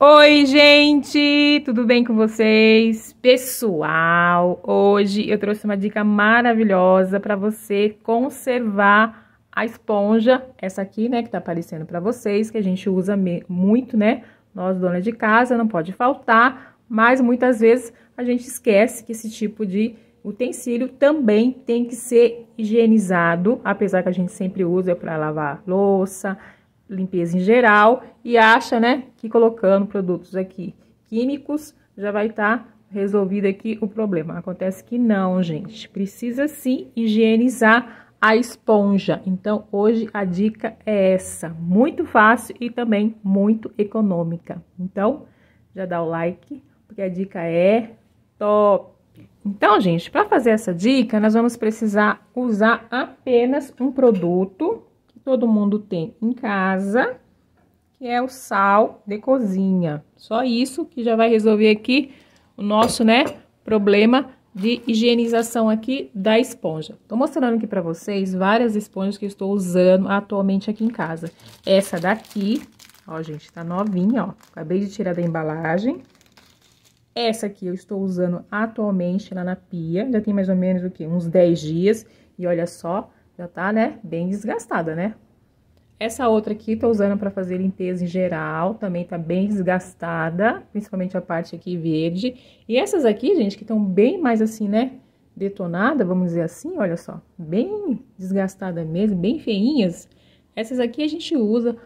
Oi, gente! Tudo bem com vocês? Pessoal, hoje eu trouxe uma dica maravilhosa para você conservar a esponja, essa aqui, né, que tá aparecendo para vocês, que a gente usa muito, né? Nós, donas de casa, não pode faltar, mas muitas vezes a gente esquece que esse tipo de utensílio também tem que ser higienizado, apesar que a gente sempre usa para lavar louça, limpeza em geral e acha, né, que colocando produtos aqui químicos já vai estar tá resolvido aqui o problema. Acontece que não, gente. Precisa sim higienizar a esponja. Então, hoje a dica é essa. Muito fácil e também muito econômica. Então, já dá o like, porque a dica é top. Então, gente, para fazer essa dica, nós vamos precisar usar apenas um produto todo mundo tem em casa, que é o sal de cozinha. Só isso que já vai resolver aqui o nosso, né, problema de higienização aqui da esponja. Tô mostrando aqui para vocês várias esponjas que estou usando atualmente aqui em casa. Essa daqui, ó, gente, tá novinha, ó. Acabei de tirar da embalagem. Essa aqui eu estou usando atualmente lá na pia, já tem mais ou menos o quê? Uns 10 dias. E olha só já tá, né? Bem desgastada, né? Essa outra aqui, tô usando para fazer limpeza em geral, também tá bem desgastada, principalmente a parte aqui verde. E essas aqui, gente, que estão bem mais assim, né, detonada, vamos dizer assim, olha só, bem desgastada mesmo, bem feinhas. Essas aqui a gente usa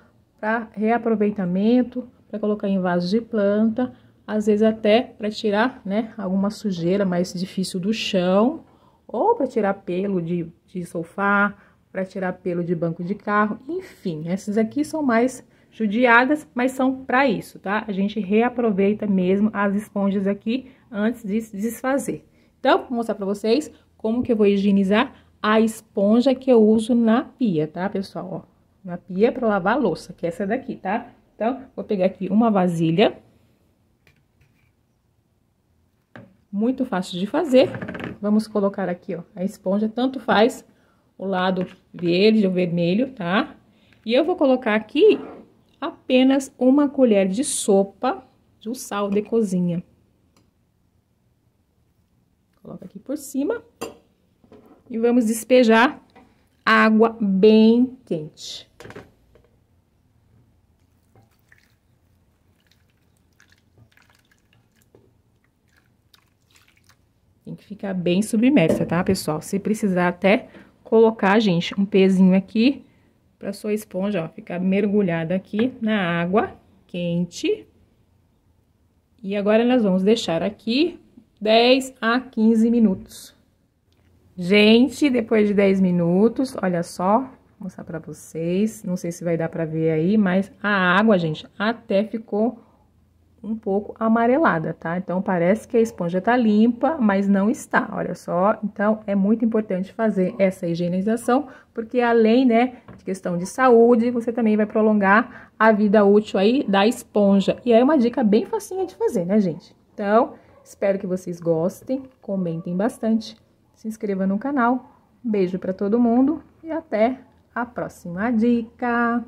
para reaproveitamento, para colocar em vasos de planta, às vezes até para tirar, né, alguma sujeira mais difícil do chão, ou para tirar pelo de, de sofá, para tirar pelo de banco de carro, enfim, essas aqui são mais judiadas, mas são para isso, tá? A gente reaproveita mesmo as esponjas aqui antes de se desfazer. Então, vou mostrar para vocês como que eu vou higienizar a esponja que eu uso na pia, tá, pessoal? Ó, na pia para lavar a louça, que é essa daqui, tá? Então, vou pegar aqui uma vasilha. Muito fácil de fazer. Vamos colocar aqui, ó, a esponja, tanto faz o lado verde ou vermelho, tá? E eu vou colocar aqui apenas uma colher de sopa de sal de cozinha. Coloca aqui por cima. E vamos despejar água bem quente. Tem que ficar bem submersa, tá, pessoal? Se precisar até colocar, gente, um pezinho aqui pra sua esponja, ó, ficar mergulhada aqui na água quente. E agora nós vamos deixar aqui 10 a 15 minutos. Gente, depois de 10 minutos, olha só, vou mostrar pra vocês. Não sei se vai dar pra ver aí, mas a água, gente, até ficou um pouco amarelada, tá? Então, parece que a esponja tá limpa, mas não está, olha só. Então, é muito importante fazer essa higienização, porque além, né, de questão de saúde, você também vai prolongar a vida útil aí da esponja. E é uma dica bem facinha de fazer, né, gente? Então, espero que vocês gostem, comentem bastante, se inscreva no canal. Um beijo para todo mundo e até a próxima dica!